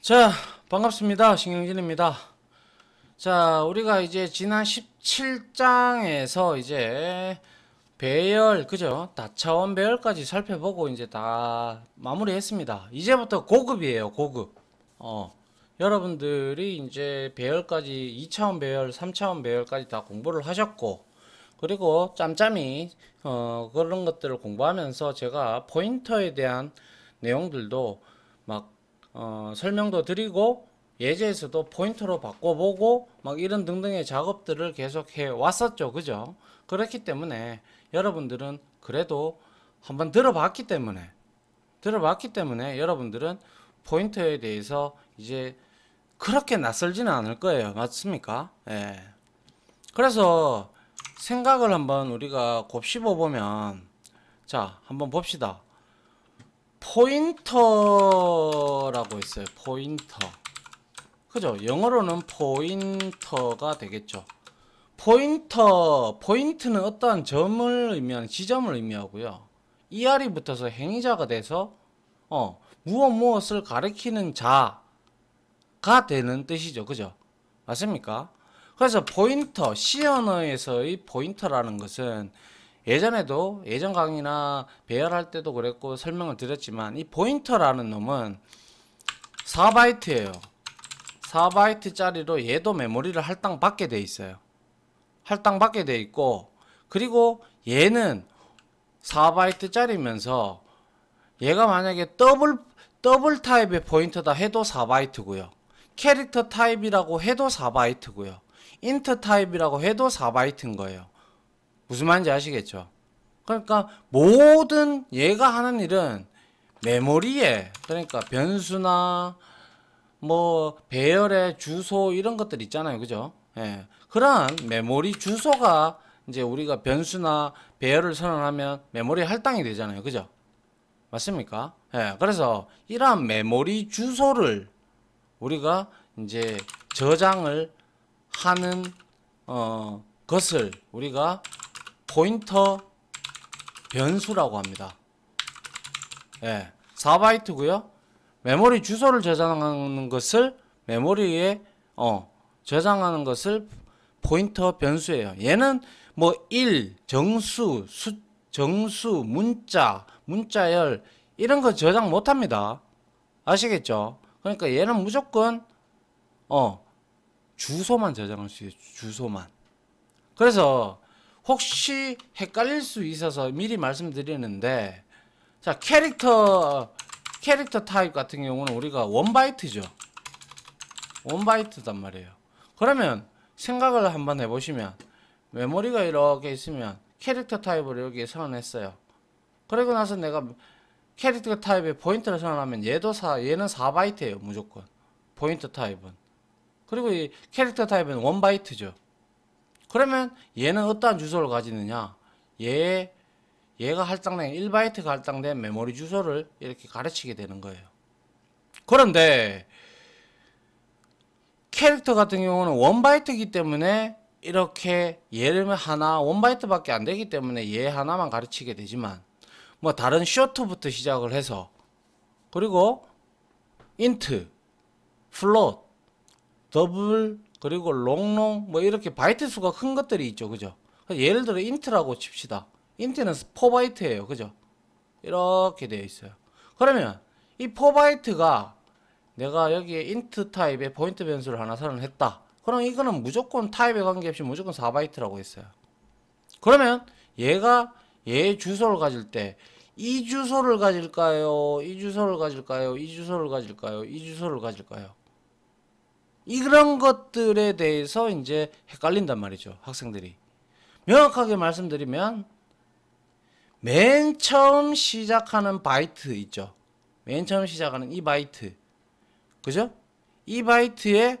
자 반갑습니다 신경진입니다 자 우리가 이제 지난 17장에서 이제 배열 그죠 다차원 배열까지 살펴보고 이제 다 마무리했습니다 이제부터 고급이에요 고급 어 여러분들이 이제 배열까지 2차원 배열 3차원 배열까지 다 공부를 하셨고 그리고 짬짬이 어 그런 것들을 공부하면서 제가 포인터에 대한 내용들도 어, 설명도 드리고 예제에서도 포인트로 바꿔보고 막 이런 등등의 작업들을 계속해 왔었죠 그죠 그렇기 때문에 여러분들은 그래도 한번 들어봤기 때문에 들어봤기 때문에 여러분들은 포인트에 대해서 이제 그렇게 낯설지는 않을 거예요 맞습니까 예 그래서 생각을 한번 우리가 곱씹어 보면 자 한번 봅시다 포인터라고 있어요. 포인터. 그죠? 영어로는 포인터가 되겠죠. 포인터, 포인트는 어떠한 점을 의미하는 지점을 의미하고요. er이 붙어서 행위자가 돼서 어, 무엇 무엇을 가리키는 자가 되는 뜻이죠. 그죠? 맞습니까? 그래서 포인터, 시언어에서의 포인터라는 것은 예전에도 예전 강의나 배열할 때도 그랬고 설명을 드렸지만 이 포인터라는 놈은 4바이트예요 4바이트짜리로 얘도 메모리를 할당받게 돼 있어요 할당받게 돼 있고 그리고 얘는 4바이트짜리면서 얘가 만약에 더블 더블 타입의 포인터다 해도 4바이트고요 캐릭터 타입이라고 해도 4바이트고요 인터 타입이라고 해도 4바이트인 거예요 무슨 말인지 아시겠죠? 그러니까 모든 얘가 하는 일은 메모리에 그러니까 변수나 뭐 배열의 주소 이런 것들 있잖아요 그죠 예 그러한 메모리 주소가 이제 우리가 변수나 배열을 선언하면 메모리 할당이 되잖아요 그죠 맞습니까 예 그래서 이러한 메모리 주소를 우리가 이제 저장을 하는 어 것을 우리가 포인터 변수라고 합니다. 예, 4바이트고요. 메모리 주소를 저장하는 것을 메모리에 어, 저장하는 것을 포인터 변수예요. 얘는 뭐 1, 정수, 수, 정수, 문자, 문자열 이런 거 저장 못 합니다. 아시겠죠? 그러니까 얘는 무조건 어 주소만 저장할 수 있어요. 주소만. 그래서 혹시 헷갈릴 수 있어서 미리 말씀드리는데 자 캐릭터 캐릭터 타입 같은 경우는 우리가 원바이트죠 원바이트단 말이에요 그러면 생각을 한번 해보시면 메모리가 이렇게 있으면 캐릭터 타입을 여기에 선언했어요 그리고 나서 내가 캐릭터 타입의 포인트를 선언하면 얘도 4, 얘는 4바이트예요 무조건 포인트 타입은 그리고 이 캐릭터 타입은 원바이트죠 그러면 얘는 어떠한 주소를 가지느냐? 얘 얘가 할당된 1바이트 할당된 메모리 주소를 이렇게 가르치게 되는 거예요. 그런데 캐릭터 같은 경우는 1바이트이기 때문에 이렇게 예를 하나 1바이트밖에 안 되기 때문에 얘 하나만 가르치게 되지만 뭐 다른 쇼트부터 시작을 해서 그리고 인트, 플롯, 더블 그리고 롱롱 뭐 이렇게 바이트 수가 큰 것들이 있죠 그죠 예를 들어 인트라고 칩시다 인트는 4바이트예요 그죠 이렇게 되어 있어요 그러면 이 4바이트가 내가 여기에 인트 타입의 포인트 변수를 하나 선언했다 그럼 이거는 무조건 타입에 관계없이 무조건 4바이트라고 했어요 그러면 얘가 얘 주소를 가질 때 이 주소를 가질까요 이 주소를 가질까요 이 주소를 가질까요 이 주소를 가질까요 이런 것들에 대해서 이제 헷갈린단 말이죠. 학생들이. 명확하게 말씀드리면 맨 처음 시작하는 바이트 있죠. 맨 처음 시작하는 이 바이트. 그죠? 이 바이트에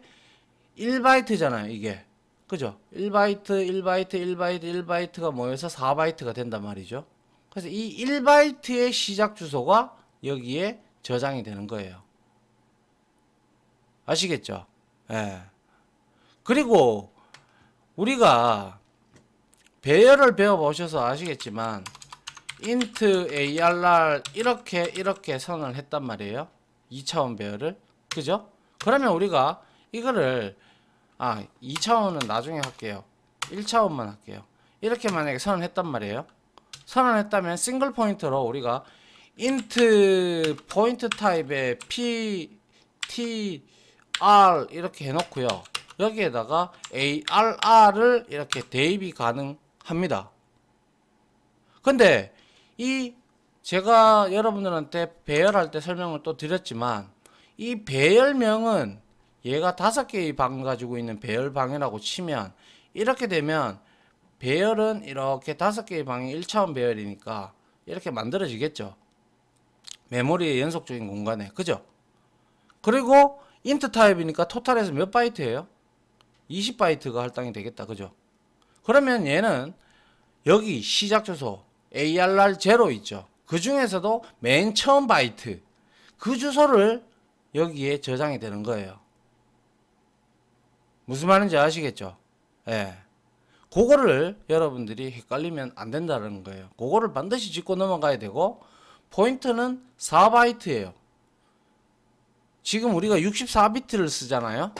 1바이트잖아요, 이게. 그죠? 1바이트, 1바이트, 1바이트, 1바이트가 모여서 4바이트가 된단 말이죠. 그래서 이 1바이트의 시작 주소가 여기에 저장이 되는 거예요. 아시겠죠? 예. 그리고 우리가 배열을 배워보셔서 아시겠지만 인트 t arr 이렇게 이렇게 선언을 했단 말이에요 2차원 배열을 그죠? 그러면 우리가 이거를 아 2차원은 나중에 할게요 1차원만 할게요 이렇게 만약에 선언 했단 말이에요 선언 했다면 싱글 포인트로 우리가 인트 포인트 타입의 p t R 이렇게 해놓고요. 여기에다가 ARR을 이렇게 대입이 가능합니다. 근데 이 제가 여러분들한테 배열할 때 설명을 또 드렸지만 이 배열명은 얘가 다섯 개의 방 가지고 있는 배열방이라고 치면 이렇게 되면 배열은 이렇게 다섯 개의 방이 1차원 배열이니까 이렇게 만들어지겠죠. 메모리의 연속적인 공간에. 그죠? 그리고 인트 타입이니까 토탈에서 몇 바이트예요? 20바이트가 할당이 되겠다. 그죠? 그러면 얘는 여기 시작 주소 ARR 제로 있죠. 그 중에서도 맨 처음 바이트 그 주소를 여기에 저장이 되는 거예요. 무슨 말인지 아시겠죠? 예. 그거를 여러분들이 헷갈리면 안 된다는 거예요. 그거를 반드시 짚고 넘어가야 되고 포인트는 4바이트예요. 지금 우리가 64비트를 쓰잖아요.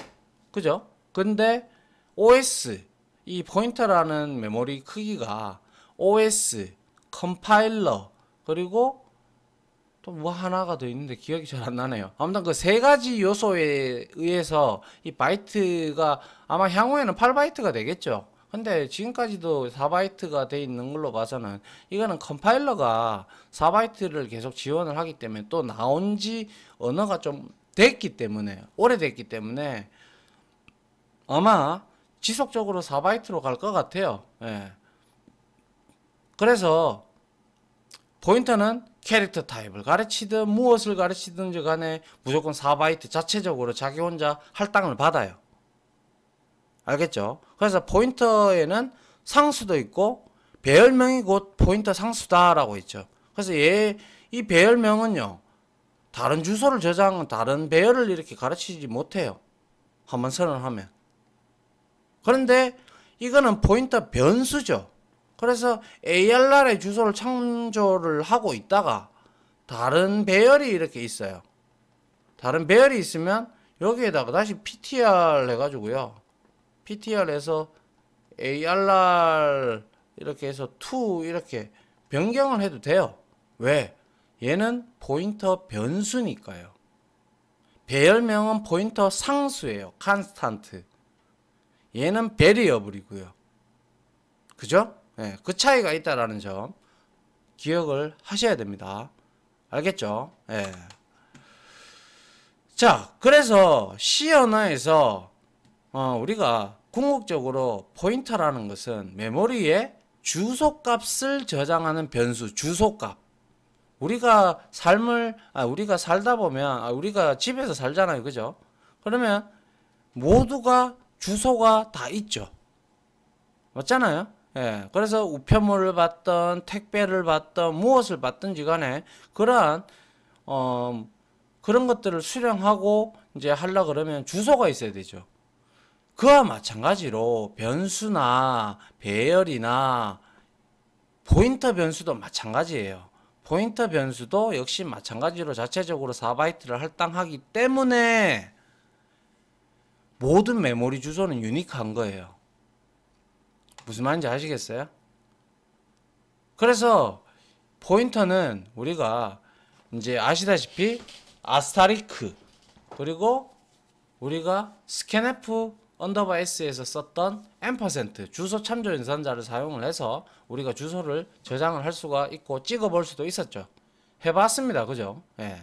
그죠? 근데 OS 이 포인터라는 메모리 크기가 OS, 컴파일러, 그리고 또 뭐 하나가 더 있는데 기억이 잘 안 나네요. 아무튼 그 세 가지 요소에 의해서 이 바이트가 아마 향후에는 8바이트가 되겠죠. 근데 지금까지도 4바이트가 돼 있는 걸로 봐서는 이거는 컴파일러가 4바이트를 계속 지원을 하기 때문에 또 나온 지 언어가 좀 됐기 때문에 오래됐기 때문에 아마 지속적으로 4바이트로 갈 것 같아요. 예. 그래서 포인트는 캐릭터 타입을 가르치든 무엇을 가르치든지 간에 무조건 4바이트 자체적으로 자기 혼자 할당을 받아요. 알겠죠? 그래서 포인터에는 상수도 있고 배열명이 곧 포인터 상수다라고 있죠. 그래서 얘, 이 배열명은요. 다른 주소를 저장은 다른 배열을 이렇게 가르치지 못해요. 한번 선언하면. 그런데 이거는 포인터 변수죠. 그래서 ARR의 주소를 창조를 하고 있다가 다른 배열이 이렇게 있어요. 다른 배열이 있으면 여기에다가 다시 PTR 해가지고요. PTR에서 ARR 이렇게 해서 to 이렇게 변경을 해도 돼요. 왜? 얘는 포인터 변수니까요. 배열명은 포인터 상수예요. 컨스탄트. 얘는 베리어블이고요. 그죠? 네, 그 차이가 있다라는 점 기억을 하셔야 됩니다. 알겠죠? 네. 자, 그래서 C 언어에서 어, 우리가 궁극적으로 포인터라는 것은 메모리에 주소값을 저장하는 변수, 주소값. 우리가 삶을 아, 우리가 살다 보면 아, 우리가 집에서 살잖아요. 그죠? 그러면 모두가 주소가 다 있죠. 맞잖아요. 예. 그래서 우편물을 받던 택배를 받던 무엇을 받든지 간에 그러한 어 그런 것들을 수령하고 이제 하려 그러면 주소가 있어야 되죠. 그와 마찬가지로 변수나 배열이나 포인터 변수도 마찬가지예요. 포인터 변수도 역시 마찬가지로 자체적으로 4바이트를 할당하기 때문에 모든 메모리 주소는 유니크한 거예요. 무슨 말인지 아시겠어요? 그래서 포인터는 우리가 이제 아시다시피 아스타리크 그리고 우리가 스캔F 언더바 S에서 썼던 M% 주소 참조 연산자를 사용을 해서 우리가 주소를 저장을 할 수가 있고 찍어볼 수도 있었죠. 해봤습니다. 그죠? 예.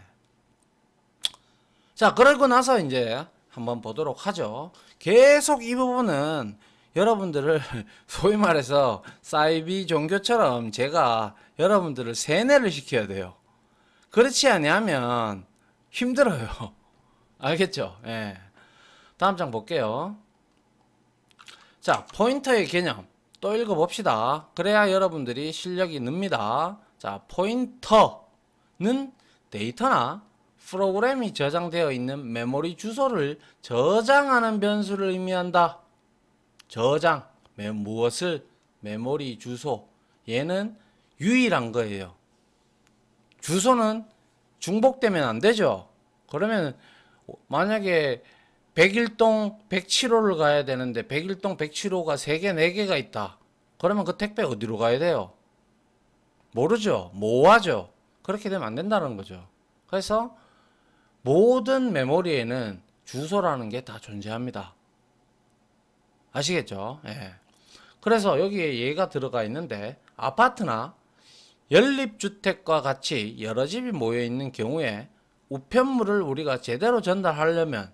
자, 그러고 나서 이제 한번 보도록 하죠. 계속 이 부분은 여러분들을 소위 말해서 사이비 종교처럼 제가 여러분들을 세뇌를 시켜야 돼요. 그렇지 않냐면 힘들어요. 알겠죠? 예. 다음 장 볼게요. 자 포인터의 개념 또 읽어봅시다 그래야 여러분들이 실력이 늡니다 자 포인터는 데이터나 프로그램이 저장되어 있는 메모리 주소를 저장하는 변수를 의미한다 저장 메, 무엇을 메모리 주소 얘는 유일한 거예요 주소는 중복되면 안 되죠 그러면 만약에 1 0 1동 107호를 가야 되는데 1 0 1동 107호가 3개, 4개가 있다. 그러면 그 택배 어디로 가야 돼요? 모르죠. 모호하죠. 그렇게 되면 안 된다는 거죠. 그래서 모든 메모리에는 주소라는 게 다 존재합니다. 아시겠죠? 예. 그래서 여기에 얘가 들어가 있는데 아파트나 연립주택과 같이 여러 집이 모여 있는 경우에 우편물을 우리가 제대로 전달하려면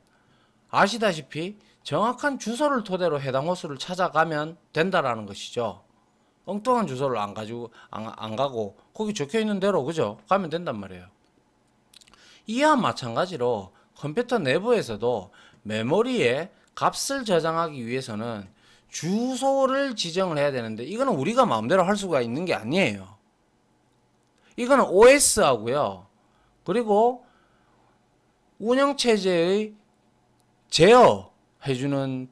아시다시피 정확한 주소를 토대로 해당 호수를 찾아가면 된다라는 것이죠. 엉뚱한 주소를 안 가지고 안, 안 가고 거기 적혀 있는 대로 그죠? 가면 된단 말이에요. 이와 마찬가지로 컴퓨터 내부에서도 메모리에 값을 저장하기 위해서는 주소를 지정을 해야 되는데 이거는 우리가 마음대로 할 수가 있는 게 아니에요. 이거는 OS하고요. 그리고 운영체제의 제어해주는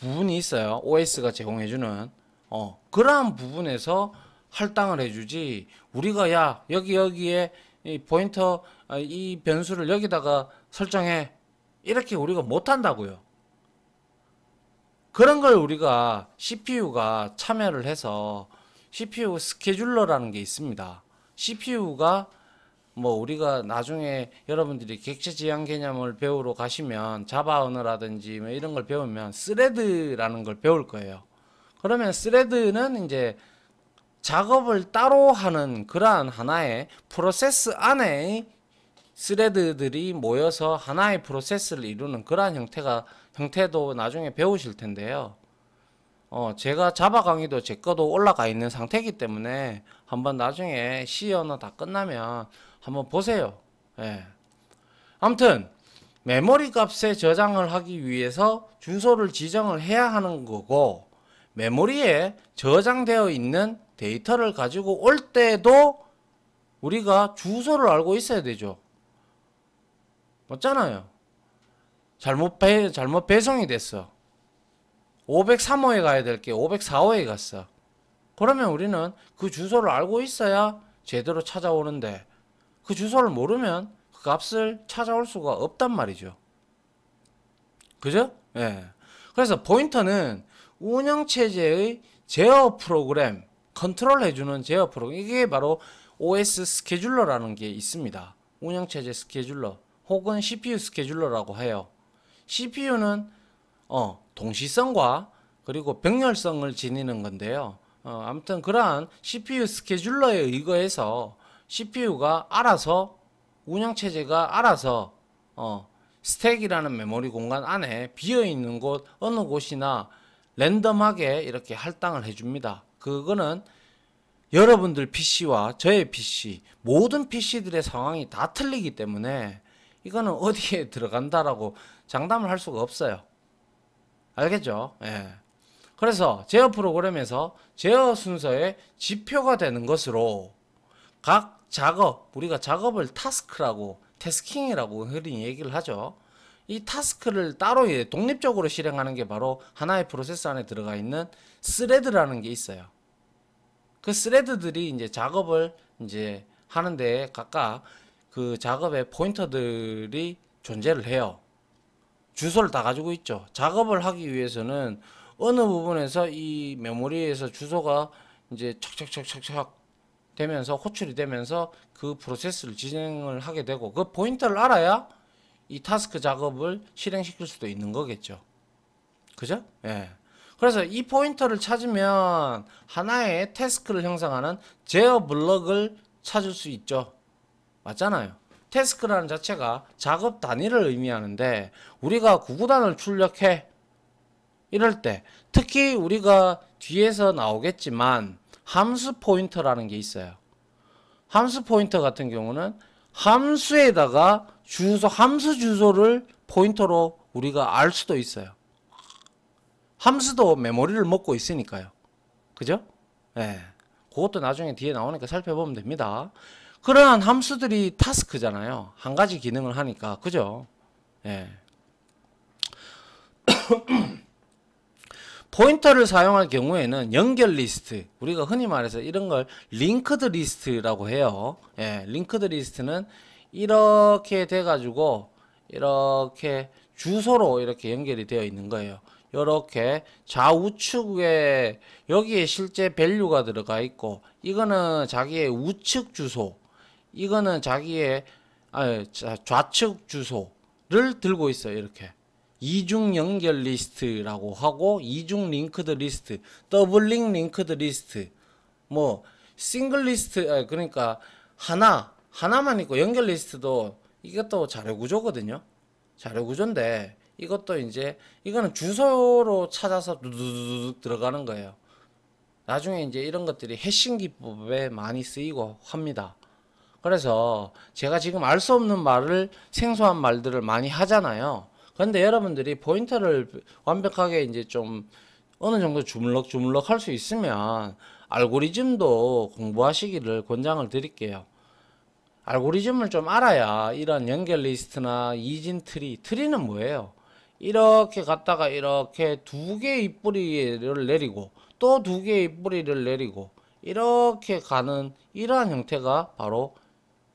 부분이 있어요. OS가 제공해주는. 어, 그러한 부분에서 할당을 해주지, 우리가 야, 여기, 여기에 이 포인터, 아, 이 변수를 여기다가 설정해. 이렇게 우리가 못한다고요. 그런 걸 우리가 CPU가 참여를 해서 CPU 스케줄러라는 게 있습니다. CPU가 뭐 우리가 나중에 여러분들이 객체 지향 개념을 배우러 가시면 자바 언어라든지 뭐 이런 걸 배우면 스레드라는 걸 배울 거예요. 그러면 스레드는 이제 작업을 따로 하는 그러한 하나의 프로세스 안에 스레드들이 모여서 하나의 프로세스를 이루는 그러한 형태가 형태도 나중에 배우실 텐데요. 어, 제가 자바 강의도 제 거도 올라가 있는 상태이기 때문에 한번 나중에 시 언어 다 끝나면 한번 보세요. 예. 아무튼 메모리 값에 저장을 하기 위해서 주소를 지정을 해야 하는 거고 메모리에 저장되어 있는 데이터를 가지고 올 때도 우리가 주소를 알고 있어야 되죠. 맞잖아요. 잘못, 배, 잘못 배송이 됐어. 503호에 가야 될게 504호에 갔어. 그러면 우리는 그 주소를 알고 있어야 제대로 찾아오는데 그 주소를 모르면 그 값을 찾아올 수가 없단 말이죠. 그죠? 예. 그래서 포인터는 운영체제의 제어 프로그램, 컨트롤 해주는 제어 프로그램, 이게 바로 OS 스케줄러라는 게 있습니다. 운영체제 스케줄러 혹은 CPU 스케줄러라고 해요. CPU는 어, 동시성과 그리고 병렬성을 지니는 건데요. 어, 아무튼 그러한 CPU 스케줄러에 의거해서 CPU가 알아서 운영체제가 알아서 어, 스택이라는 메모리 공간 안에 비어있는 곳 어느 곳이나 랜덤하게 이렇게 할당을 해줍니다. 그거는 여러분들 PC와 저의 PC 모든 PC들의 상황이 다 틀리기 때문에 이거는 어디에 들어간다라고 장담을 할 수가 없어요. 알겠죠? 예. 그래서 제어 프로그램에서 제어 순서의 지표가 되는 것으로 각 작업, 우리가 작업을 타스크라고, 태스킹이라고 흔히 얘기를 하죠. 이 타스크를 따로 독립적으로 실행하는 게 바로 하나의 프로세스 안에 들어가 있는 스레드라는 게 있어요. 그 스레드들이 이제 작업을 이제 하는데 각각 그 작업의 포인터들이 존재를 해요. 주소를 다 가지고 있죠. 작업을 하기 위해서는 어느 부분에서 이 메모리에서 주소가 이제 척척척척척 되면서 호출이 되면서 그 프로세스를 진행을 하게 되고 그 포인트를 알아야 이 타스크 작업을 실행시킬 수도 있는 거겠죠. 그죠? 예. 그래서 이 포인터를 찾으면 하나의 태스크를 형성하는 제어 블럭을 찾을 수 있죠. 맞잖아요. 태스크라는 자체가 작업 단위를 의미하는데 우리가 구구단을 출력해 이럴 때 특히 우리가 뒤에서 나오겠지만 함수 포인터라는 게 있어요. 함수 포인터 같은 경우는 함수에다가 주소 함수 주소를 포인터로 우리가 알 수도 있어요. 함수도 메모리를 먹고 있으니까요. 그죠? 예. 네. 그것도 나중에 뒤에 나오니까 살펴보면 됩니다. 그러한 함수들이 타스크잖아요. 한 가지 기능을 하니까. 그죠? 예. 네. 포인터를 사용할 경우에는 연결 리스트 우리가 흔히 말해서 이런 걸 링크드 리스트라고 해요 예, 링크드 리스트는 이렇게 돼 가지고 이렇게 주소로 이렇게 연결이 되어 있는 거예요 이렇게 좌우측에 여기에 실제 밸류가 들어가 있고 이거는 자기의 우측 주소 이거는 자기의 아 좌측 주소를 들고 있어요 이렇게 이중 연결 리스트라고 하고 이중 링크드 리스트, 더블링 링크드 리스트, 뭐 싱글 리스트 아, 그러니까 하나 하나만 있고 연결 리스트도 이것도 자료 구조거든요. 자료 구조인데 이것도 이제 이거는 주소로 찾아서 두두둑 들어가는 거예요. 나중에 이제 이런 것들이 해싱 기법에 많이 쓰이고 합니다. 그래서 제가 지금 알 수 없는 말을 생소한 말들을 많이 하잖아요. 근데 여러분들이 포인터를 완벽하게 이제 좀 어느 정도 주물럭 주물럭 할 수 있으면 알고리즘도 공부하시기를 권장을 드릴게요. 알고리즘을 좀 알아야 이런 연결 리스트나 이진 트리, 트리는 뭐예요? 이렇게 갔다가 이렇게 두 개의 뿌리를 내리고 또 두 개의 뿌리를 내리고 이렇게 가는 이러한 형태가 바로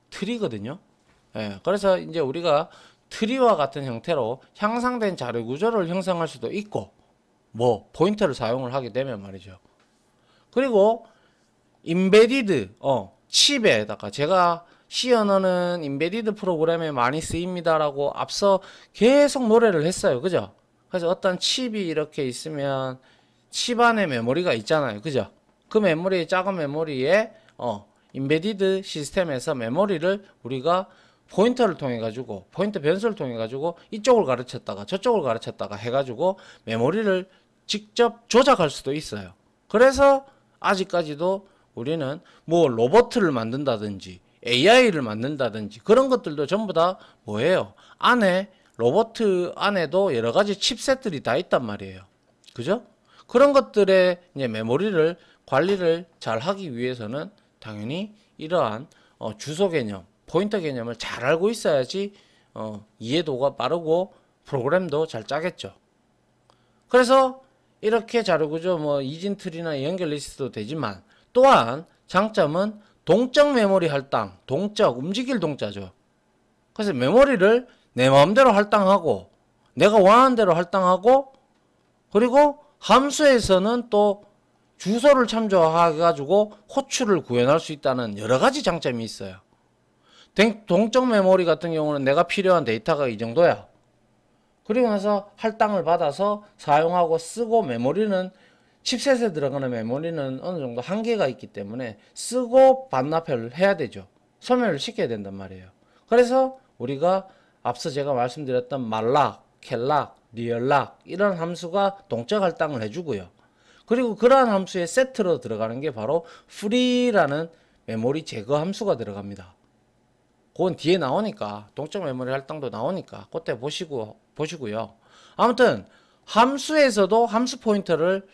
트리거든요. 예, 그래서 이제 우리가 트리와 같은 형태로 향상된 자료 구조를 형성할 수도 있고 뭐 포인트를 사용을 하게 되면 말이죠. 그리고 인베디드 어 칩에다가 제가 시 언어는 인베디드 프로그램에 많이 쓰입니다라고 앞서 계속 노래를 했어요. 그죠? 그래서 어떤 칩이 이렇게 있으면 칩 안에 메모리가 있잖아요. 그죠? 그 메모리 작은 메모리에 어 인베디드 시스템에서 메모리를 우리가 포인터를 통해 가지고 포인트 변수를 통해 가지고 이쪽을 가르쳤다가 저쪽을 가르쳤다가 해가지고 메모리를 직접 조작할 수도 있어요. 그래서 아직까지도 우리는 뭐 로버트를 만든다든지 AI를 만든다든지 그런 것들도 전부 다 뭐예요? 안에 로버트 안에도 여러 가지 칩셋들이 다 있단 말이에요. 그죠? 그런 것들의 이제 메모리를 관리를 잘 하기 위해서는 당연히 이러한 어, 주소 개념 포인터 개념을 잘 알고 있어야지 어, 이해도가 빠르고 프로그램도 잘 짜겠죠. 그래서 이렇게 자료구조 뭐 이진트리나 연결 리스트도 되지만 또한 장점은 동적 메모리 할당, 동적 움직일 동자죠. 그래서 메모리를 내 마음대로 할당하고 내가 원하는 대로 할당하고 그리고 함수에서는 또 주소를 참조해 가지고 호출을 구현할 수 있다는 여러 가지 장점이 있어요. 동적 메모리 같은 경우는 내가 필요한 데이터가 이 정도야. 그리고 나서 할당을 받아서 사용하고 쓰고 메모리는 칩셋에 들어가는 메모리는 어느 정도 한계가 있기 때문에 쓰고 반납을 해야 되죠. 소멸을 시켜야 된단 말이에요. 그래서 우리가 앞서 제가 말씀드렸던 말락, 켈락, 리얼락 이런 함수가 동적 할당을 해주고요. 그리고 그러한 함수의 세트로 들어가는 게 바로 f r e e 라는 메모리 제거 함수가 들어갑니다. 그건 뒤에 나오니까 동점 메모리 할당도 나오니까 그때 보시고 보시고요. 아무튼 함수에서도 함수 포인터를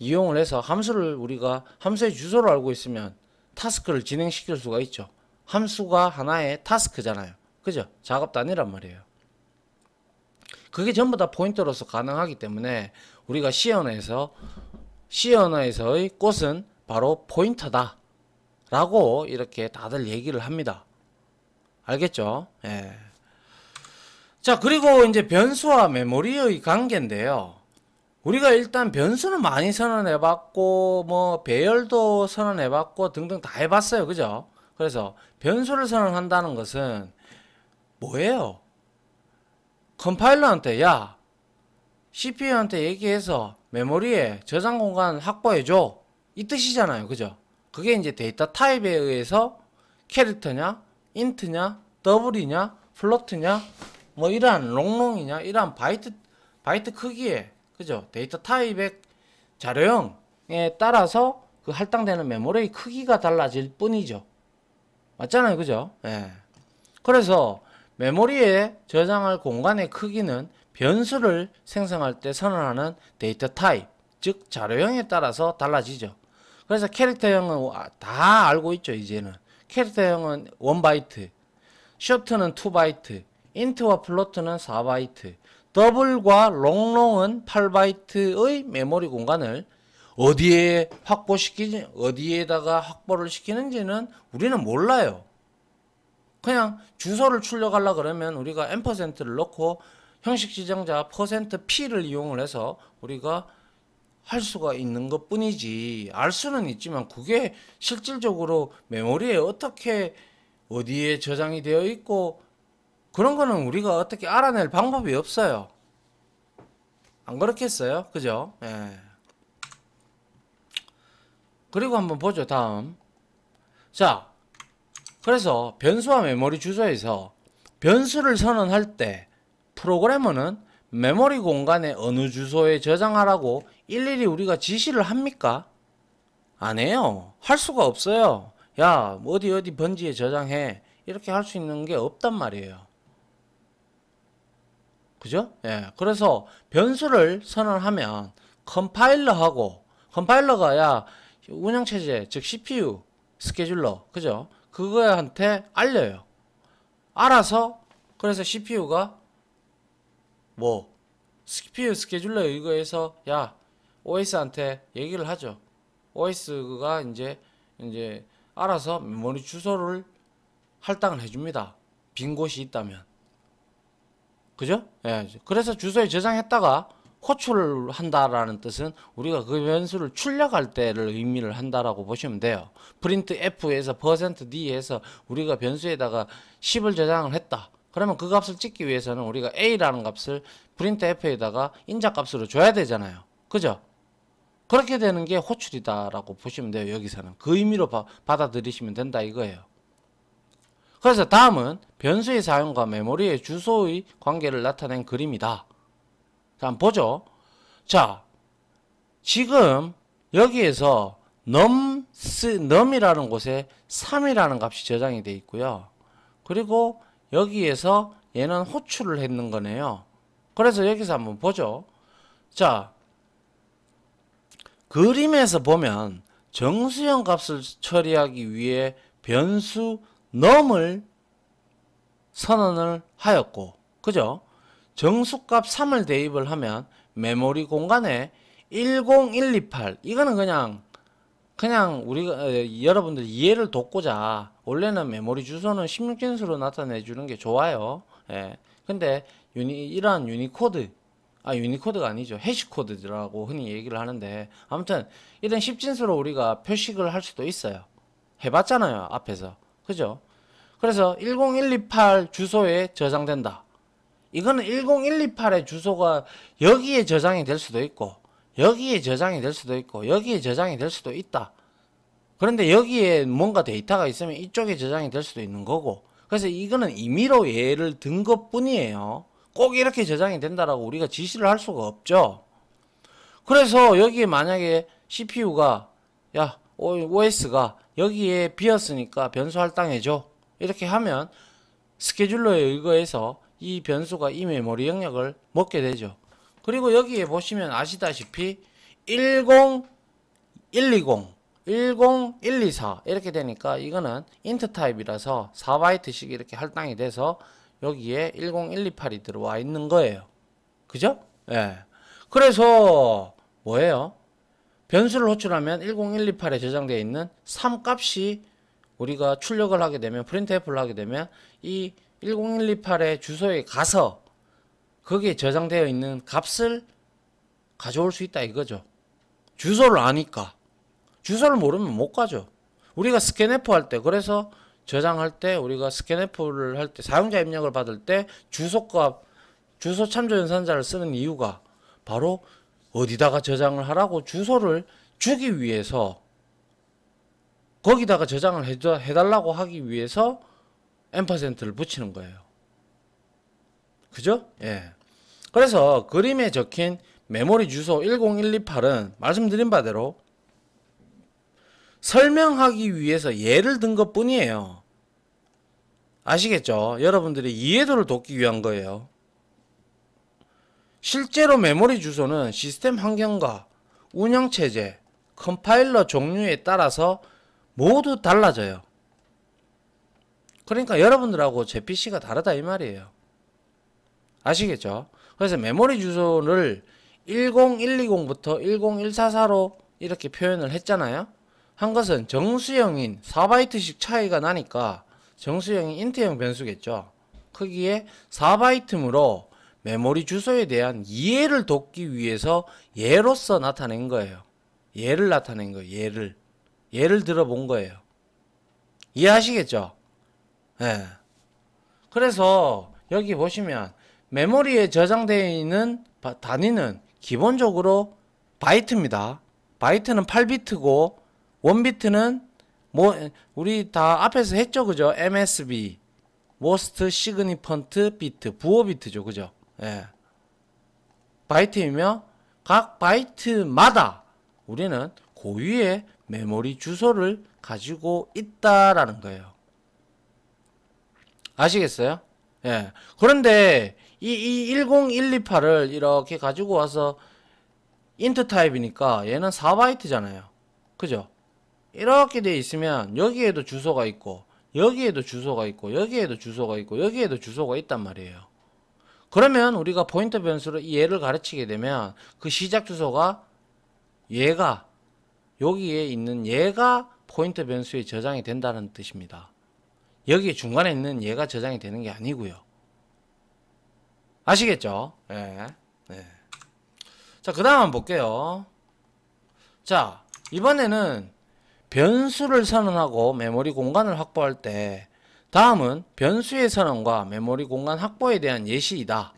이용을 해서 함수를 우리가 함수의 주소로 알고 있으면 타스크를 진행시킬 수가 있죠. 함수가 하나의 타스크잖아요. 그죠? 작업 단위란 말이에요. 그게 전부 다 포인터로서 가능하기 때문에 우리가 시연에서시연에서의 꽃은 바로 포인터다 라고 이렇게 다들 얘기를 합니다. 알겠죠? 예. 자 그리고 이제 변수와 메모리의 관계인데요. 우리가 일단 변수는 많이 선언해봤고 뭐 배열도 선언해봤고 등등 다 해봤어요. 그죠? 그래서 변수를 선언한다는 것은 뭐예요? 컴파일러한테 야 CPU한테 얘기해서 메모리에 저장 공간 확보해줘 이 뜻이잖아요 그죠 그게 이제 데이터 타입에 의해서 캐릭터냐 인트냐 더블이냐 플로트냐 뭐 이러한 롱롱이냐 이러한 바이트 바이트 크기에 그죠 데이터 타입의 자료형에 따라서 그 할당되는 메모리의 크기가 달라질 뿐이죠 맞잖아요 그죠 예. 그래서 메모리에 저장할 공간의 크기는 변수를 생성할 때 선언하는 데이터 타입 즉 자료형에 따라서 달라지죠 그래서 캐릭터형은 다 알고 있죠 이제는 캐릭터형은 1바이트, 쇼트는 2바이트, 인트와 플로트는 4바이트, 더블과 롱롱은 8바이트의 메모리 공간을 어디에 확보시키지, 어디에다가 확보를 시키는지는 우리는 몰라요. 그냥 주소를 출력하려 그러면 우리가 n%를 넣고 형식 지정자 %p를 이용을 해서 우리가 할 수가 있는 것 뿐이지 알 수는 있지만 그게 실질적으로 메모리에 어떻게 어디에 저장이 되어 있고 그런 거는 우리가 어떻게 알아낼 방법이 없어요. 안 그렇겠어요? 그죠? 예. 그리고 한번 보죠. 다음. 자, 그래서 변수와 메모리 주소에서 변수를 선언할 때 프로그래머는 메모리 공간에 어느 주소에 저장하라고 일일이 우리가 지시를 합니까? 안 해요. 할 수가 없어요. 야, 뭐 어디 어디 번지에 저장해. 이렇게 할 수 있는 게 없단 말이에요. 그죠? 예. 그래서 변수를 선언하면 컴파일러하고 컴파일러가 야 운영체제 즉 CPU 스케줄러 그죠? 그거한테 알려요. 알아서 그래서 CPU가 뭐 스피드 스케줄러 이거 해서 야 OS한테 얘기를 하죠. OS가 이제 이제 알아서 메모리 주소를 할당을 해줍니다. 빈 곳이 있다면. 그죠? 예. 그래서 주소에 저장했다가 호출을 한다라는 뜻은 우리가 그 변수를 출력할 때를 의미를 한다라고 보시면 돼요. 프린트 F에서 %D에서 우리가 변수에다가 10을 저장을 했다. 그러면 그 값을 찍기 위해서는 우리가 A라는 값을 프린트 F에다가 인자값으로 줘야 되잖아요. 그죠? 그렇게 되는 게 호출이다라고 보시면 돼요. 여기서는. 그 의미로 바, 받아들이시면 된다 이거예요. 그래서 다음은 변수의 사용과 메모리의 주소의 관계를 나타낸 그림이다. 자, 한번 보죠. 자, 지금 여기에서 num, num이라는 곳에 3이라는 값이 저장이 되어 있고요. 그리고 여기에서 얘는 호출을 했는 거네요. 그래서 여기서 한번 보죠. 자, 그림에서 보면 정수형 값을 처리하기 위해 변수 n u m 을 선언을 하였고 그죠? 정수값 3을 대입을 하면 메모리 공간에 10128 이거는 그냥 그냥 우리가 여러분들 이해를 돕고자 원래는 메모리 주소는 16진수로 나타내 주는 게 좋아요. 예. 근데 유니, 이러한 유니코드 아 유니코드가 아니죠 해시코드라고 흔히 얘기를 하는데 아무튼 이런 10진수로 우리가 표식을 할 수도 있어요 해봤잖아요 앞에서 그죠 그래서 10128 주소에 저장된다 이거는 10128의 주소가 여기에 저장이 될 수도 있고 여기에 저장이 될 수도 있고 여기에 저장이 될 수도 있다. 그런데 여기에 뭔가 데이터가 있으면 이쪽에 저장이 될 수도 있는 거고 그래서 이거는 임의로 예를 든 것뿐이에요. 꼭 이렇게 저장이 된다라고 우리가 지시를 할 수가 없죠. 그래서 여기에 만약에 CPU가 야 OS가 여기에 비었으니까 변수 할당해줘 이렇게 하면 스케줄러에 의거해서 이 변수가 이 메모리 영역을 먹게 되죠. 그리고 여기에 보시면 아시다시피 10120 10124 이렇게 되니까 이거는 인트 타입이라서 4바이트씩 이렇게 할당이 돼서 여기에 10128이 들어와 있는 거예요. 그죠? 예. 그래서 뭐예요? 변수를 호출하면 10128에 저장되어 있는 3값이 우리가 출력을 하게 되면 프린트 f 을 하게 되면 이 10128의 주소에 가서 거기에 저장되어 있는 값을 가져올 수 있다 이거죠. 주소를 아니까. 주소를 모르면 못 가죠. 우리가 스캔네프할 때, 그래서 저장할 때, 우리가 스캔네프를할 때, 사용자 입력을 받을 때, 주소값, 주소 참조 연산자를 쓰는 이유가 바로 어디다가 저장을 하라고 주소를 주기 위해서 거기다가 저장을 해달라고 하기 위해서 엠퍼센트를 붙이는 거예요. 그죠? 예. 그래서 그림에 적힌 메모리 주소 10128은 말씀드린 바대로 설명하기 위해서 예를 든 것 뿐이에요. 아시겠죠? 여러분들이 이해도를 돕기 위한 거예요. 실제로 메모리 주소는 시스템 환경과 운영체제, 컴파일러 종류에 따라서 모두 달라져요. 그러니까 여러분들하고 제 PC가 다르다 이 말이에요. 아시겠죠? 그래서 메모리 주소를 10120부터 10144로 이렇게 표현을 했잖아요. 한 것은 정수형인 4바이트씩 차이가 나니까 정수형이 인트형 변수겠죠. 크기에 4바이트므로 메모리 주소에 대한 이해를 돕기 위해서 예로서 나타낸 거예요. 예를 나타낸 거예요. 예를. 예를 들어본 거예요. 이해하시겠죠? 예. 네. 그래서 여기 보시면 메모리에 저장되어 있는 단위는 기본적으로 바이트입니다. 바이트는 8비트고 1비트는 뭐 우리 다 앞에서 했죠 그죠? MSB most significant bit 부호 비트죠 그죠? 예. 바이트이며 각 바이트마다 우리는 고유의 메모리 주소를 가지고 있다라는 거예요. 아시겠어요? 예. 그런데 이, 이 10128을 이렇게 가지고 와서 인트 타입이니까 얘는 4바이트잖아요. 그죠? 이렇게 돼 있으면 여기에도 주소가 있고 여기에도 주소가 있고 여기에도 주소가 있고 여기에도 주소가 있단 말이에요. 그러면 우리가 포인트 변수로 얘를 가르치게 되면 그 시작 주소가 얘가 여기에 있는 얘가 포인트 변수에 저장이 된다는 뜻입니다. 여기 중간에 있는 얘가 저장이 되는 게 아니고요. 아시겠죠? 예. 예. 자, 그 다음 한번 볼게요. 자, 이번에는 변수를 선언하고 메모리 공간을 확보할 때 다음은 변수의 선언과 메모리 공간 확보에 대한 예시이다.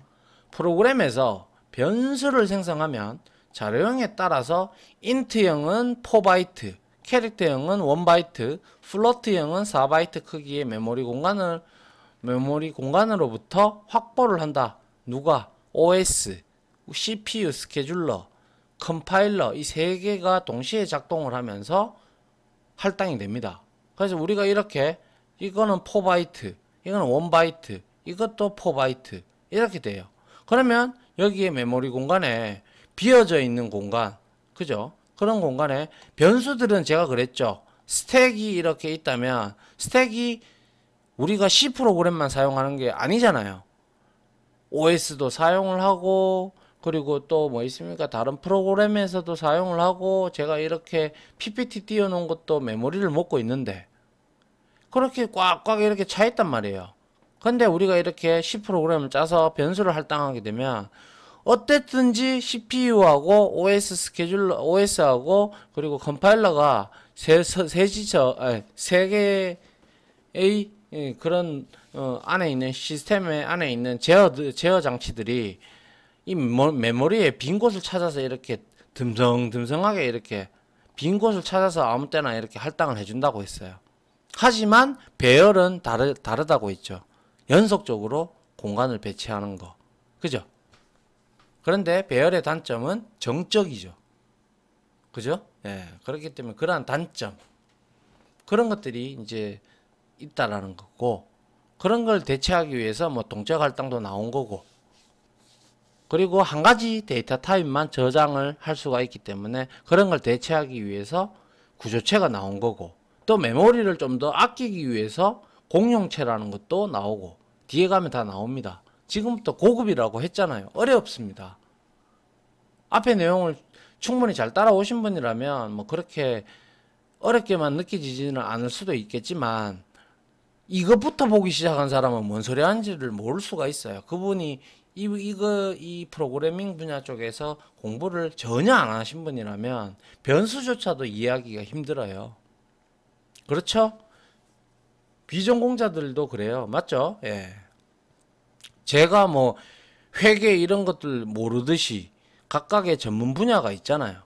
프로그램에서 변수를 생성하면 자료형에 따라서 인트형은 4바이트, 캐릭터형은 1바이트, 플로트형은 4바이트 크기의 메모리 공간을 메모리 공간으로부터 확보를 한다. 누가 OS, CPU 스케줄러, 컴파일러 이 세 개가 동시에 작동을 하면서 할당이 됩니다. 그래서 우리가 이렇게 이거는 4바이트, 이거는 1바이트, 이것도 4바이트 이렇게 돼요. 그러면 여기에 메모리 공간에 비어져 있는 공간, 그죠? 그런 공간에 변수들은 제가 그랬죠. 스택이 이렇게 있다면 스택이 우리가 C 프로그램만 사용하는 게 아니잖아요. OS도 사용을 하고 그리고 또 뭐 있습니까? 다른 프로그램에서도 사용을 하고 제가 이렇게 PPT 띄워놓은 것도 메모리를 먹고 있는데 그렇게 꽉꽉 이렇게 차 있단 말이에요. 근데 우리가 이렇게 C 프로그램을 짜서 변수를 할당하게 되면 어쨌든지 CPU하고 OS 스케줄 OS하고 그리고 컴파일러가 세, 세 지점, 세 개의 그런 어, 안에 있는 시스템에 안에 있는 제어 제어 장치들이 이 메모리의 빈 곳을 찾아서 이렇게 듬성듬성하게 이렇게 빈 곳을 찾아서 아무 때나 이렇게 할당을 해준다고 했어요. 하지만 배열은 다르, 다르다고 했죠. 연속적으로 공간을 배치하는 거. 그죠? 그런데 배열의 단점은 정적이죠. 그죠? 예. 그렇기 때문에 그러한 단점. 그런 것들이 이제 있다라는 거고, 그런 걸 대체하기 위해서 뭐 동적 할당도 나온 거고 그리고 한 가지 데이터 타입만 저장을 할 수가 있기 때문에 그런 걸 대체하기 위해서 구조체가 나온 거고 또 메모리를 좀 더 아끼기 위해서 공용체라는 것도 나오고 뒤에 가면 다 나옵니다. 지금부터 고급이라고 했잖아요. 어렵습니다. 앞에 내용을 충분히 잘 따라오신 분이라면 뭐 그렇게 어렵게만 느껴지지는 않을 수도 있겠지만 이것부터 보기 시작한 사람은 뭔 소리 하는지를 모를 수가 있어요. 그분이 이, 이거, 이 프로그래밍 분야 쪽에서 공부를 전혀 안 하신 분이라면 변수조차도 이해하기가 힘들어요. 그렇죠? 비전공자들도 그래요. 맞죠? 예. 제가 뭐 회계 이런 것들 모르듯이 각각의 전문 분야가 있잖아요.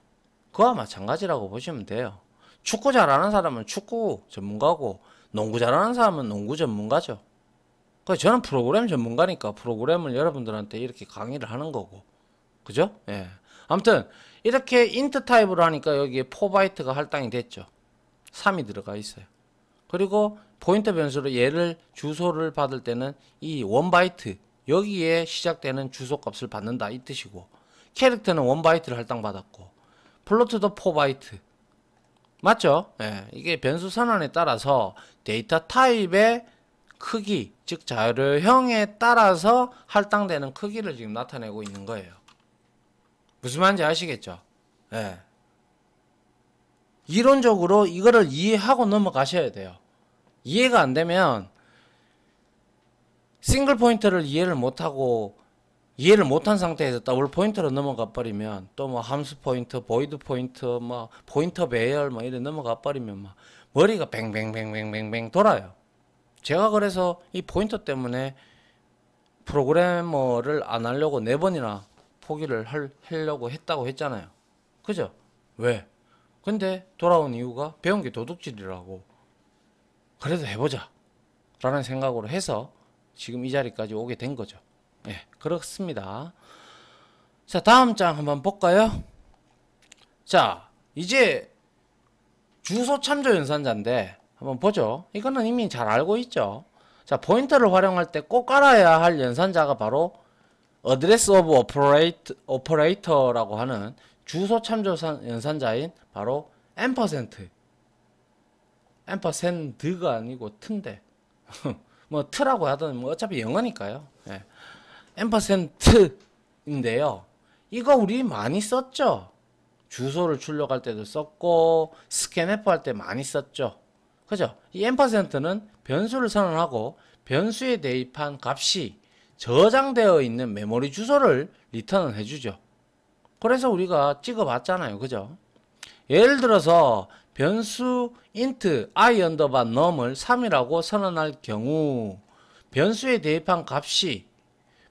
그와 마찬가지라고 보시면 돼요. 축구 잘하는 사람은 축구 전문가고 농구 잘하는 사람은 농구 전문가죠. 그 저는 프로그램 전문가니까 프로그램을 여러분들한테 이렇게 강의를 하는 거고. 그죠? 예. 아무튼 이렇게 인트 타입으로 하니까 여기에 4바이트가 할당이 됐죠. 3이 들어가 있어요. 그리고 포인트 변수로 얘를 주소를 받을 때는 이 1바이트 여기에 시작되는 주소값을 받는다 이 뜻이고 캐릭터는 1바이트를 할당받았고 플로트도 4바이트 맞죠? 예, 이게 변수 선언에 따라서 데이터 타입의 크기, 즉 자료형에 따라서 할당되는 크기를 지금 나타내고 있는 거예요. 무슨 말인지 아시겠죠? 예. 이론적으로 이거를 이해하고 넘어가셔야 돼요. 이해가 안 되면 싱글 포인트를 이해를 못하고 이해를 못한 상태에서 더블 포인트로 넘어가 버리면 또 뭐 함수 포인트, 보이드 포인트, 뭐 포인터 배열 뭐 이런 넘어가 버리면 막 뭐 머리가 뱅뱅뱅뱅뱅뱅 돌아요. 제가 그래서 이 포인트 때문에 프로그래머를 안 하려고 네 번이나 포기를 할, 하려고 했다고 했잖아요. 그죠? 왜? 근데 돌아온 이유가 배운 게 도둑질이라고. 그래도 해보자. 라는 생각으로 해서 지금 이 자리까지 오게 된 거죠. 예, 네, 그렇습니다. 자, 다음 장 한번 볼까요? 자, 이제 주소 참조 연산자인데 한번 보죠. 이거는 이미 잘 알고 있죠. 자, 포인터를 활용할 때꼭 알아야 할 연산자가 바로 address of operate, 라고 하는 주소 참조 연산자인 바로 a m p e r s a n 가 아니고 튼데. 뭐 트라고 하든 뭐 어차피 영어니까요. 예. a m p 인데요 이거 우리 많이 썼죠? 주소를 출력할 때도 썼고 스캔F 해할때 많이 썼죠. 그죠? 이 n%는 변수를 선언하고 변수에 대입한 값이 저장되어 있는 메모리 주소를 리턴을 해주죠. 그래서 우리가 찍어봤잖아요. 그죠? 예를 들어서 변수 int i 언 num을 3이라고 선언할 경우 변수에 대입한 값이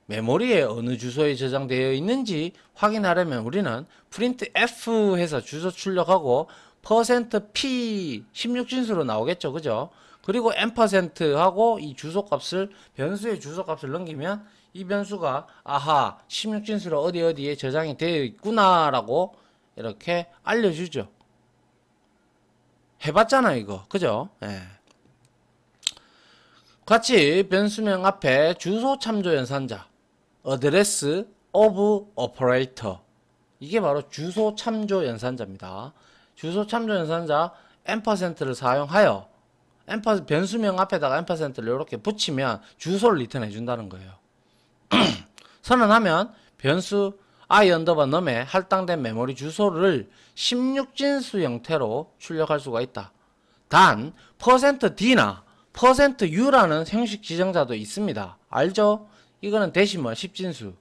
메모리에 어느 주소에 저장되어 있는지 확인하려면 우리는 printf 해서 주소 출력하고 %p 16진수로 나오겠죠. 그죠? 그리고 n%하고 이 주소값을 변수의 주소값을 넘기면 이 변수가 아하 16진수로 어디 어디에 저장이 되어 있구나 라고 이렇게 알려주죠 해봤잖아 이거 그죠 예. 같이 변수명 앞에 주소 참조 연산자 address of operator 이게 바로 주소 참조 연산자입니다. 주소 참조 연산자 m 를 사용하여 앰 변수명 앞에다가 m 를 이렇게 붙이면 주소를 리턴해 준다는 거예요. 선언하면 변수 i 언더바 넘에 할당된 메모리 주소를 16진수 형태로 출력할 수가 있다. 단 %d나 %u라는 형식 지정자도 있습니다. 알죠? 이거는 대시멀 십진수.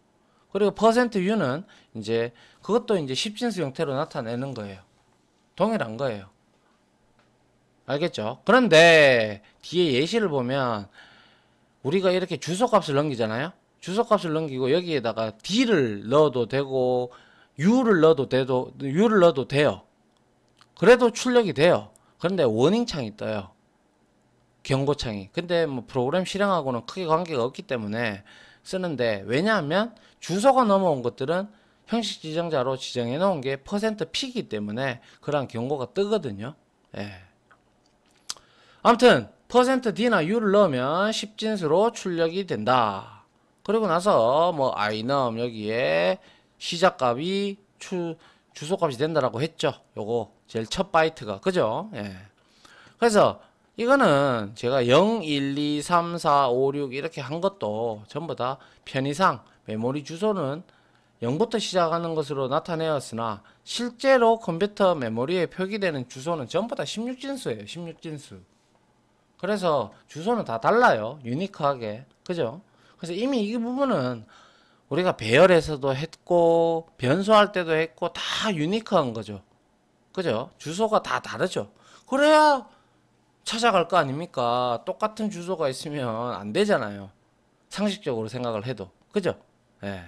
그리고 퍼센트 유는 이제 그것도 이제 십진수 형태로 나타내는 거예요. 동일한 거예요. 알겠죠? 그런데 뒤에 예시를 보면 우리가 이렇게 주소값을 넘기잖아요. 주소값을 넘기고 여기에다가 d를 넣어도 되고 u를 넣어도 돼도 u를 넣어도 돼요. 그래도 출력이 돼요. 그런데 워닝창이 떠요. 경고창이. 근데 뭐 프로그램 실행하고는 크게 관계가 없기 때문에 쓰는데 왜냐하면 주소가 넘어온 것들은 형식 지정자로 지정해 놓은 게 퍼센트 피기 때문에 그런 경고가 뜨거든요. 예. 아무튼 퍼센트 D나 U를 넣으면 1 0진수로 출력이 된다. 그리고 나서 뭐 i 넘 여기에 시작값이 추, 주소값이 된다라고 했죠. 요거 제일 첫 바이트가 그죠? 예. 그래서 이거는 제가 0, 1, 2, 3, 4, 5, 6 이렇게 한 것도 전부 다 편의상 메모리 주소는 0부터 시작하는 것으로 나타내었으나 실제로 컴퓨터 메모리에 표기되는 주소는 전부 다 16진수예요. 16진수. 그래서 주소는 다 달라요. 유니크하게. 그죠? 그래서 이미 이 부분은 우리가 배열에서도 했고 변수할 때도 했고 다 유니크한 거죠. 그죠? 주소가 다 다르죠. 그래야 찾아갈 거 아닙니까? 똑같은 주소가 있으면 안 되잖아요. 상식적으로 생각을 해도. 그죠? 예.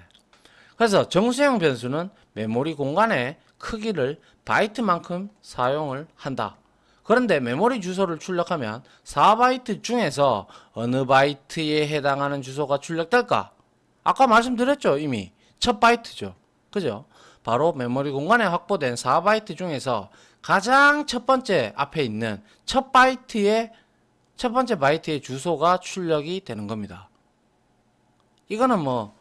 그래서 정수형 변수는 메모리 공간의 크기를 바이트만큼 사용을 한다. 그런데 메모리 주소를 출력하면 4바이트 중에서 어느 바이트에 해당하는 주소가 출력될까? 아까 말씀드렸죠 이미 첫 바이트죠. 그죠? 바로 메모리 공간에 확보된 4바이트 중에서 가장 첫 번째 앞에 있는 첫 바이트의 첫 번째 바이트의 주소가 출력이 되는 겁니다. 이거는 뭐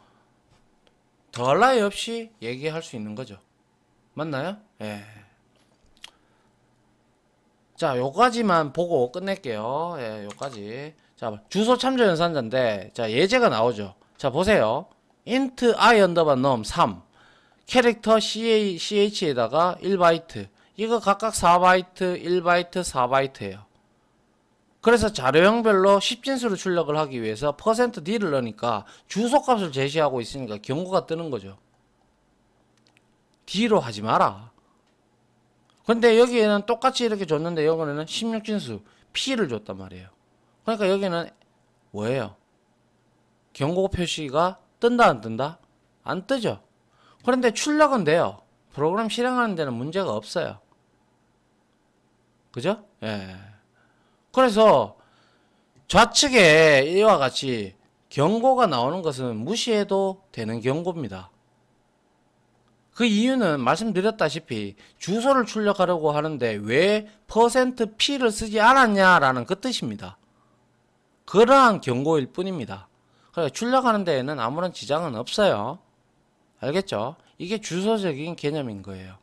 더할 나위 없이 얘기할 수 있는 거죠. 맞나요? 예. 자, 요까지만 보고 끝낼게요. 예, 요까지. 자, 주소 참조 연산자인데 자, 예제가 나오죠. 자, 보세요. int i 언더바 넘3 캐릭터 CA, ch에다가 1바이트 이거 각각 4바이트, 1바이트, 4바이트예요. 그래서 자료형별로 1 0진수를 출력을 하기 위해서 %d를 넣으니까 주소값을 제시하고 있으니까 경고가 뜨는 거죠. d로 하지 마라. 근데 여기에는 똑같이 이렇게 줬는데 번에는 16진수 p를 줬단 말이에요. 그러니까 여기는 뭐예요? 경고 표시가 뜬다 안 뜬다? 안 뜨죠. 그런데 출력은 돼요. 프로그램 실행하는 데는 문제가 없어요. 그죠? 예. 그래서 좌측에 이와 같이 경고가 나오는 것은 무시해도 되는 경고입니다. 그 이유는 말씀드렸다시피 주소를 출력하려고 하는데 왜 퍼센트 %p를 쓰지 않았냐라는 그 뜻입니다. 그러한 경고일 뿐입니다. 그래서 출력하는 데에는 아무런 지장은 없어요. 알겠죠? 이게 주소적인 개념인 거예요.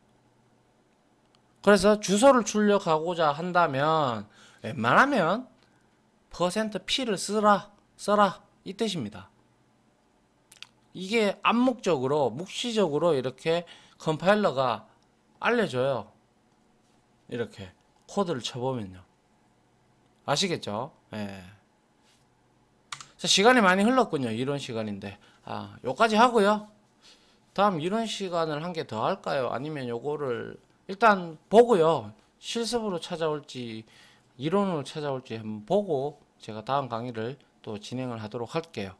그래서 주소를 출력하고자 한다면 웬만하면 퍼센트 %p를 쓰라 써라 이 뜻입니다. 이게 암묵적으로 묵시적으로 이렇게 컴파일러가 알려줘요. 이렇게 코드를 쳐보면요. 아시겠죠? 예. 시간이 많이 흘렀군요. 이런 시간인데. 아, 요까지 하고요. 다음 이런 시간을 한 개 더 할까요? 아니면 요거를 일단 보고요. 실습으로 찾아올지 이론으로 찾아올지 한번 보고 제가 다음 강의를 또 진행을 하도록 할게요.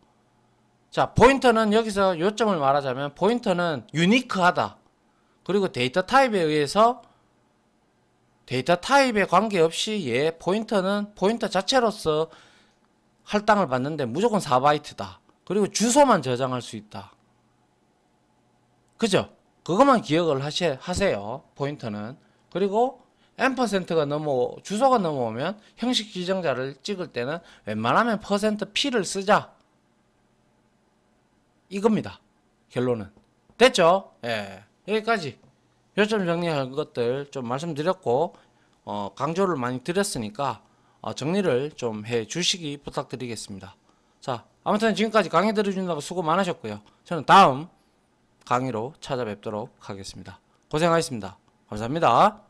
자포인터는 여기서 요점을 말하자면 포인터는 유니크하다. 그리고 데이터 타입에 의해서 데이터 타입에 관계없이 예, 포인터는 포인터 자체로서 할당을 받는데 무조건 4바이트다. 그리고 주소만 저장할 수 있다. 그죠? 그것만 기억을 하시, 하세요. 포인트는. 그리고 엠가 넘어 주소가 넘어오면 형식 지정자를 찍을 때는 웬만하면 퍼센트 P를 쓰자. 이겁니다. 결론은. 됐죠? 예. 여기까지. 요점 정리할 것들 좀 말씀드렸고 어, 강조를 많이 드렸으니까 어, 정리를 좀 해 주시기 부탁드리겠습니다. 자, 아무튼 지금까지 강의 들어신다고 수고 많으셨고요. 저는 다음 강의로 찾아뵙도록 하겠습니다. 고생하셨습니다. 감사합니다.